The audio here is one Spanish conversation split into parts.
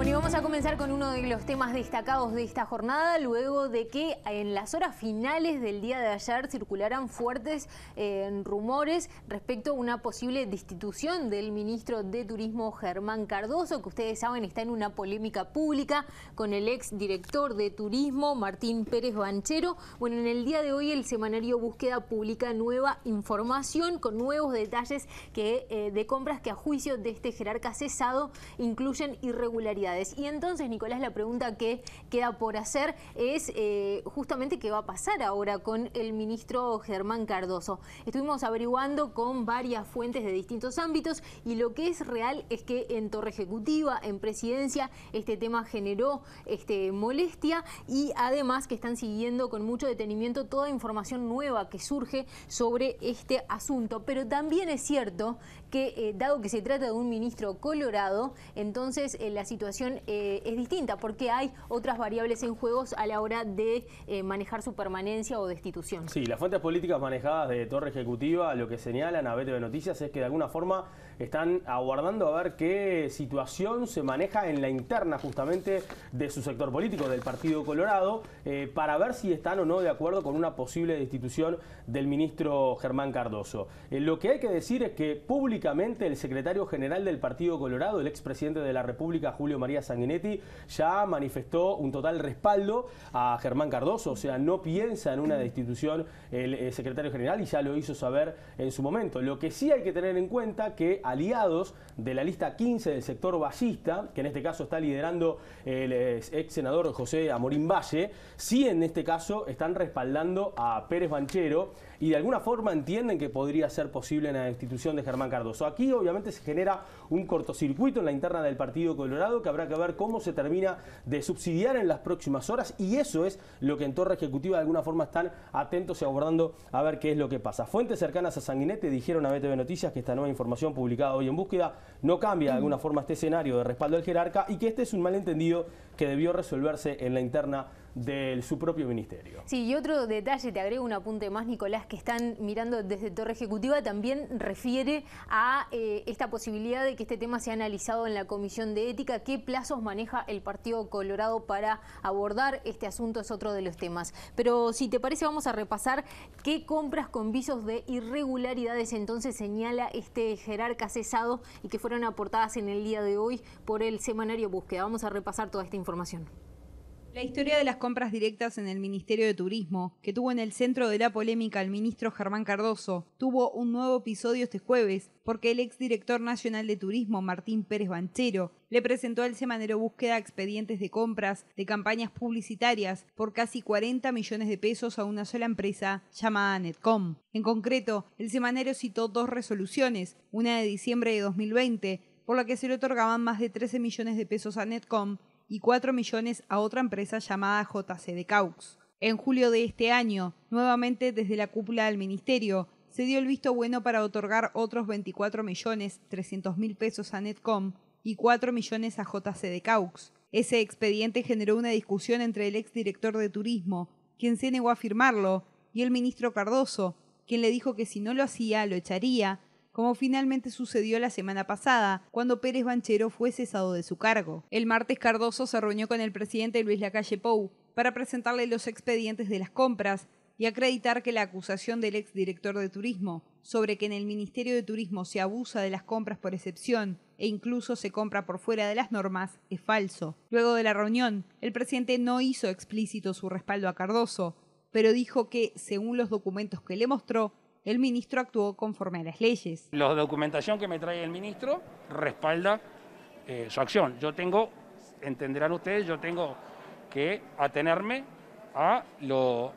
Bueno, y vamos a comenzar con uno de los temas destacados de esta jornada, luego de que en las horas finales del día de ayer circularan fuertes eh, rumores respecto a una posible destitución del ministro de Turismo Germán Cardoso, que ustedes saben está en una polémica pública con el ex director de Turismo, Martín Pérez Banchero. Bueno, en el día de hoy el semanario Búsqueda publica nueva información con nuevos detalles que, eh, de compras que a juicio de este jerarca cesado incluyen irregularidades y entonces, Nicolás, la pregunta que queda por hacer es eh, justamente qué va a pasar ahora con el ministro Germán Cardoso. Estuvimos averiguando con varias fuentes de distintos ámbitos y lo que es real es que en Torre Ejecutiva, en Presidencia, este tema generó este, molestia y además que están siguiendo con mucho detenimiento toda información nueva que surge sobre este asunto. Pero también es cierto que, eh, dado que se trata de un ministro colorado, entonces eh, la situación eh, es distinta porque hay otras variables en juegos a la hora de eh, manejar su permanencia o destitución. Sí, las fuentes políticas manejadas de Torre Ejecutiva lo que señalan a BTV Noticias es que de alguna forma están aguardando a ver qué situación se maneja en la interna justamente de su sector político, del Partido Colorado, eh, para ver si están o no de acuerdo con una posible destitución del ministro Germán Cardoso. lo que hay que decir es que públicamente el secretario general del Partido Colorado, el expresidente de la República, Julio María María Sanguinetti, ya manifestó un total respaldo a Germán Cardoso, o sea, no piensa en una destitución el, el eh, secretario general y ya lo hizo saber en su momento. Lo que sí hay que tener en cuenta que aliados de la lista 15 del sector ballista, que en este caso está liderando el eh, ex senador José Amorín Valle, sí en este caso están respaldando a Pérez Banchero y de alguna forma entienden que podría ser posible ...en la destitución de Germán Cardoso. Aquí obviamente se genera un cortocircuito en la interna del Partido Colorado que habrá que ver cómo se termina de subsidiar en las próximas horas y eso es lo que en Torre Ejecutiva de alguna forma están atentos y abordando a ver qué es lo que pasa. Fuentes cercanas a Sanguinete dijeron a BTV Noticias que esta nueva información publicada hoy en búsqueda no cambia de alguna forma este escenario de respaldo al jerarca y que este es un malentendido que debió resolverse en la interna de su propio ministerio. Sí, y otro detalle, te agrego un apunte más, Nicolás, que están mirando desde Torre Ejecutiva, también refiere a eh, esta posibilidad de que este tema sea analizado en la Comisión de Ética. ¿Qué plazos maneja el Partido Colorado para abordar este asunto? Es otro de los temas. Pero si te parece, vamos a repasar qué compras con visos de irregularidades entonces señala este jerarca cesado y que fueron aportadas en el día de hoy por el semanario Búsqueda. Vamos a repasar toda esta información. La historia de las compras directas en el Ministerio de Turismo, que tuvo en el centro de la polémica al ministro Germán Cardoso, tuvo un nuevo episodio este jueves, porque el exdirector nacional de Turismo, Martín Pérez Banchero, le presentó al semanero búsqueda expedientes de compras de campañas publicitarias por casi 40 millones de pesos a una sola empresa llamada Netcom. En concreto, el semanero citó dos resoluciones, una de diciembre de 2020, por la que se le otorgaban más de 13 millones de pesos a Netcom y 4 millones a otra empresa llamada JC de Caux. En julio de este año, nuevamente desde la cúpula del ministerio, se dio el visto bueno para otorgar otros 24 millones 300 mil pesos a Netcom y 4 millones a JC de Caux. Ese expediente generó una discusión entre el exdirector de turismo, quien se negó a firmarlo, y el ministro Cardoso, quien le dijo que si no lo hacía, lo echaría, como finalmente sucedió la semana pasada, cuando Pérez Banchero fue cesado de su cargo. El martes Cardoso se reunió con el presidente Luis Lacalle Pou para presentarle los expedientes de las compras y acreditar que la acusación del exdirector de Turismo sobre que en el Ministerio de Turismo se abusa de las compras por excepción e incluso se compra por fuera de las normas es falso. Luego de la reunión, el presidente no hizo explícito su respaldo a Cardoso, pero dijo que, según los documentos que le mostró, el ministro actuó conforme a las leyes. La documentación que me trae el ministro respalda eh, su acción. Yo tengo, entenderán ustedes, yo tengo que atenerme a, los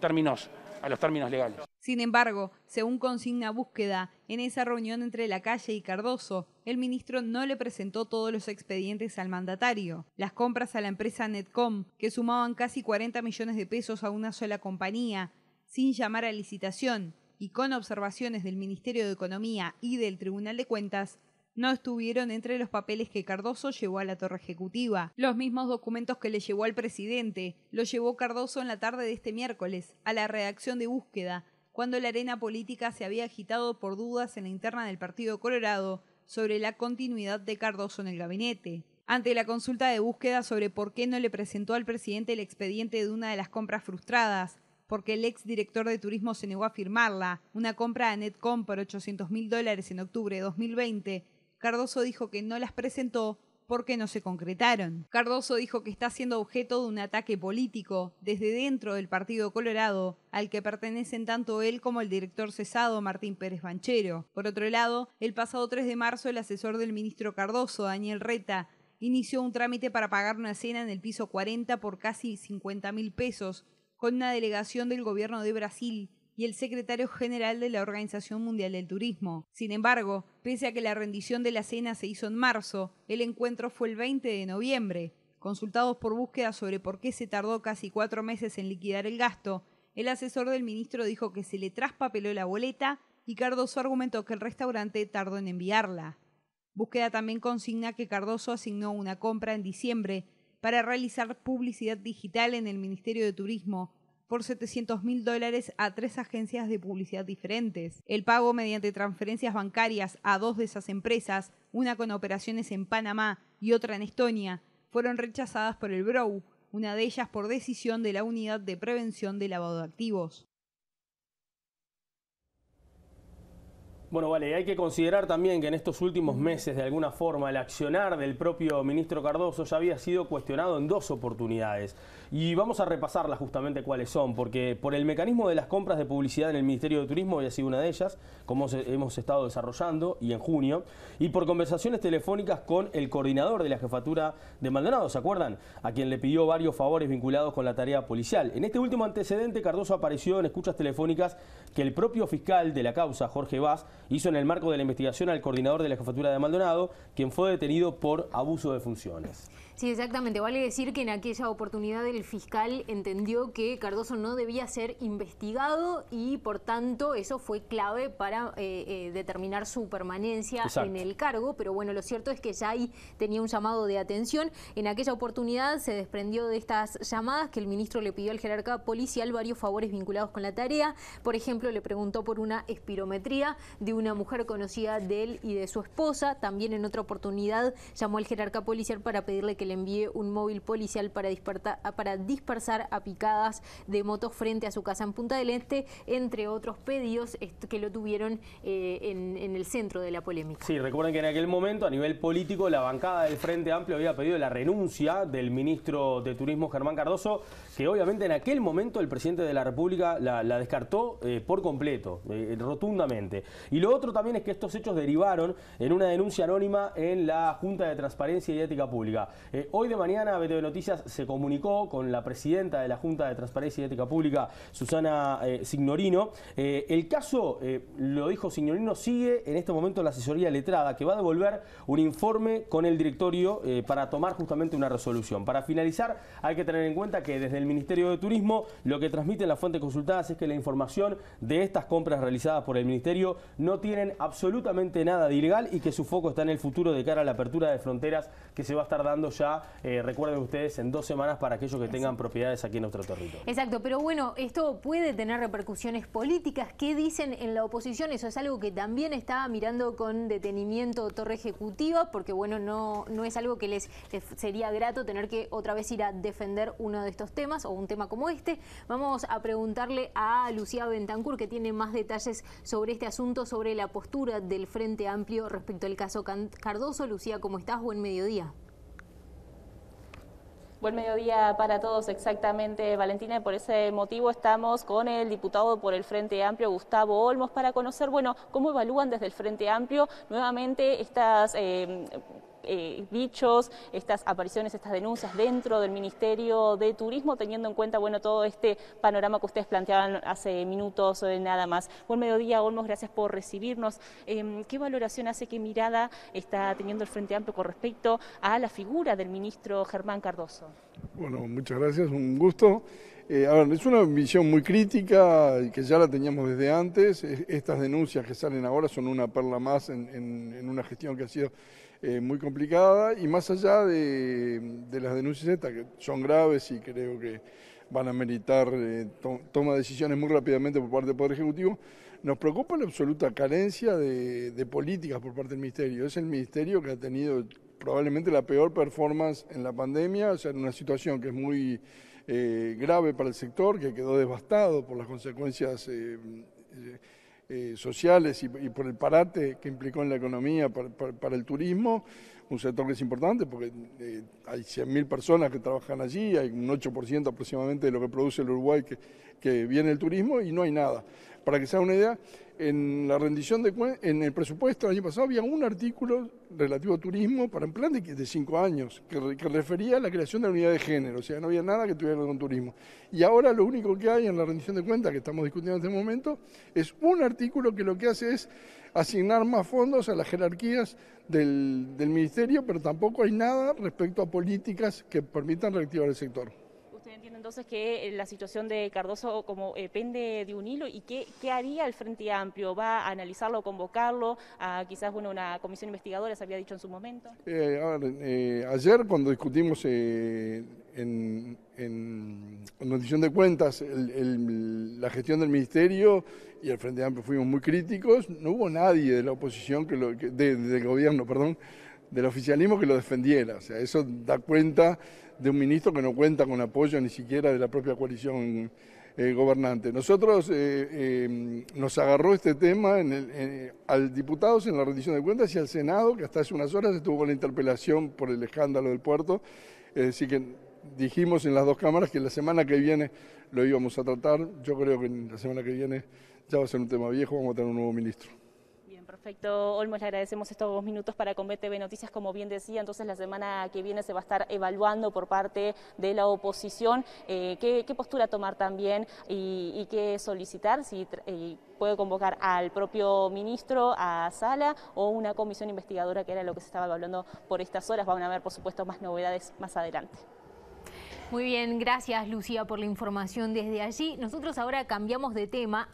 términos, a los términos legales. Sin embargo, según consigna búsqueda, en esa reunión entre la calle y Cardoso, el ministro no le presentó todos los expedientes al mandatario. Las compras a la empresa Netcom, que sumaban casi 40 millones de pesos a una sola compañía, sin llamar a licitación, y con observaciones del Ministerio de Economía y del Tribunal de Cuentas, no estuvieron entre los papeles que Cardoso llevó a la torre ejecutiva. Los mismos documentos que le llevó al presidente los llevó Cardoso en la tarde de este miércoles a la redacción de búsqueda, cuando la arena política se había agitado por dudas en la interna del Partido Colorado sobre la continuidad de Cardoso en el gabinete. Ante la consulta de búsqueda sobre por qué no le presentó al presidente el expediente de una de las compras frustradas, porque el director de turismo se negó a firmarla, una compra a Netcom por 800 mil dólares en octubre de 2020, Cardoso dijo que no las presentó porque no se concretaron. Cardoso dijo que está siendo objeto de un ataque político desde dentro del Partido Colorado, al que pertenecen tanto él como el director cesado Martín Pérez Banchero. Por otro lado, el pasado 3 de marzo el asesor del ministro Cardoso, Daniel Reta, inició un trámite para pagar una cena en el piso 40 por casi 50 mil pesos con una delegación del gobierno de Brasil y el secretario general de la Organización Mundial del Turismo. Sin embargo, pese a que la rendición de la cena se hizo en marzo, el encuentro fue el 20 de noviembre. Consultados por búsqueda sobre por qué se tardó casi cuatro meses en liquidar el gasto, el asesor del ministro dijo que se le traspapeló la boleta y Cardoso argumentó que el restaurante tardó en enviarla. Búsqueda también consigna que Cardoso asignó una compra en diciembre para realizar publicidad digital en el Ministerio de Turismo por 700 mil dólares a tres agencias de publicidad diferentes. El pago mediante transferencias bancarias a dos de esas empresas, una con operaciones en Panamá y otra en Estonia, fueron rechazadas por el Brou, una de ellas por decisión de la Unidad de Prevención de Lavado de Activos. Bueno, vale, hay que considerar también que en estos últimos meses, de alguna forma, el accionar del propio ministro Cardoso ya había sido cuestionado en dos oportunidades. Y vamos a repasarlas justamente cuáles son, porque por el mecanismo de las compras de publicidad en el Ministerio de Turismo había sido una de ellas, como hemos estado desarrollando, y en junio, y por conversaciones telefónicas con el coordinador de la jefatura de Maldonado, ¿se acuerdan? A quien le pidió varios favores vinculados con la tarea policial. En este último antecedente, Cardoso apareció en escuchas telefónicas que el propio fiscal de la causa, Jorge Vaz, hizo en el marco de la investigación al coordinador de la jefatura de Maldonado, quien fue detenido por abuso de funciones. Sí, exactamente. Vale decir que en aquella oportunidad el fiscal entendió que Cardoso no debía ser investigado y por tanto eso fue clave para eh, eh, determinar su permanencia en el cargo. Pero bueno, lo cierto es que ya ahí tenía un llamado de atención. En aquella oportunidad se desprendió de estas llamadas que el ministro le pidió al jerarca policial varios favores vinculados con la tarea. Por ejemplo, le preguntó por una espirometría de una mujer conocida de él y de su esposa. También en otra oportunidad llamó al jerarca policial para pedirle que le envíe un móvil policial para, para dispersar a picadas de motos frente a su casa en Punta del Este, entre otros pedidos que lo tuvieron eh, en, el centro de la polémica. Sí, recuerden que en aquel momento a nivel político la bancada del Frente Amplio había pedido la renuncia del ministro de Turismo Germán Cardoso, que obviamente en aquel momento el presidente de la República la, descartó eh, por completo, eh, rotundamente. Y lo otro también es que estos hechos derivaron en una denuncia anónima en la Junta de Transparencia y Ética Pública. Eh, hoy de mañana BTV Noticias se comunicó con la presidenta de la Junta de Transparencia y Ética Pública, Susana eh, Signorino. Eh, el caso, lo dijo Signorino, sigue en este momento la asesoría letrada que va a devolver un informe con el directorio para tomar justamente una resolución. Para finalizar, hay que tener en cuenta que desde el Ministerio de Turismo lo que transmiten las fuentes consultadas es que la información de estas compras realizadas por el Ministerio no tienen absolutamente nada de ilegal y que su foco está en el futuro de cara a la apertura de fronteras que se va a estar dando ya, eh, recuerden ustedes, en dos semanas para aquellos que tengan propiedades aquí en nuestro territorio. Exacto, pero bueno, esto puede tener repercusiones políticas. ¿Qué dicen en la oposición? Eso es algo que también estaba mirando con detenimiento Torre Ejecutiva, porque bueno, no, no es algo que les, les sería grato tener que otra vez ir a defender uno de estos temas o un tema como este. Vamos a preguntarle a Lucía Bentancur, que tiene más detalles sobre este asunto, sobre la postura del Frente Amplio respecto al caso Cardoso. Lucía, ¿cómo estás? Buen mediodía. Buen mediodía para todos, exactamente, Valentina. por ese motivo estamos con el diputado por el Frente Amplio, Gustavo Olmos, para conocer, bueno, cómo evalúan desde el Frente Amplio nuevamente estas... Eh, eh, bichos, dichos, estas apariciones, estas denuncias dentro del Ministerio de Turismo, teniendo en cuenta bueno, todo este panorama que ustedes planteaban hace minutos o eh, nada más. Buen mediodía, Olmos, gracias por recibirnos. Em, ¿Qué valoración hace, qué mirada está teniendo el Frente Amplio con respecto a la figura del ministro Germán Cardoso? Bueno, muchas gracias, un gusto. Eh, a ver, es una visión muy crítica y que ya la teníamos desde antes. Estas denuncias que salen ahora son una perla más en una gestión que ha sido eh, muy complicada y más allá de, las denuncias estas, que son graves y creo que van a meritar eh, toma de decisiones muy rápidamente por parte del Poder Ejecutivo, nos preocupa la absoluta carencia de, políticas por parte del Ministerio. Es el Ministerio que ha tenido probablemente la peor performance en la pandemia, o sea, en una situación que es muy eh, grave para el sector, que quedó devastado por las consecuencias eh, sociales y, por el parate que implicó en la economía para, el turismo, un sector que es importante porque eh, hay 100.000 personas que trabajan allí, hay un 8% aproximadamente de lo que produce el Uruguay que, que viene el turismo y no hay nada. Para que se una idea, en la rendición de en el presupuesto del año pasado había un artículo relativo a turismo para un plan de, cinco años que, refería a la creación de la unidad de género, o sea, no había nada que tuviera que ver con turismo. Y ahora lo único que hay en la rendición de cuentas que estamos discutiendo en este momento es un artículo que lo que hace es asignar más fondos a las jerarquías del ministerio, pero tampoco hay nada respecto a políticas que permitan reactivar el sector. Entiendo entonces que eh, la situación de Cardoso como depende eh, pende de un hilo y qué, qué, haría el Frente Amplio, va a analizarlo, convocarlo, a ah, quizás bueno, una comisión investigadora se había dicho en su momento. Eh, ayer cuando discutimos en, en, rendición de cuentas la gestión del ministerio y el Frente Amplio fuimos muy críticos, no hubo nadie de la oposición que, lo, del gobierno, perdón, del oficialismo que lo defendiera, o sea, eso da cuenta de un ministro que no cuenta con apoyo ni siquiera de la propia coalición eh, gobernante. Nosotros eh, eh, nos agarró este tema al diputados en la rendición de cuentas y al Senado, que hasta hace unas horas estuvo con la interpelación por el escándalo del puerto. Es decir, que dijimos en las dos cámaras que la semana que viene lo íbamos a tratar. Yo creo que la semana que viene ya va a ser un tema viejo, vamos a tener un nuevo ministro. Perfecto, Olmos, le agradecemos estos dos minutos para con BTV Noticias. Como bien decía, entonces la semana que viene se va a estar evaluando por parte de la oposición eh, qué, postura tomar también y, qué solicitar, si eh, puede convocar al propio ministro, a Sala o una comisión investigadora, que era lo que se estaba hablando por estas horas. Van a haber, por supuesto, más novedades más adelante. Muy bien, gracias Lucía por la información desde allí. Nosotros ahora cambiamos de tema.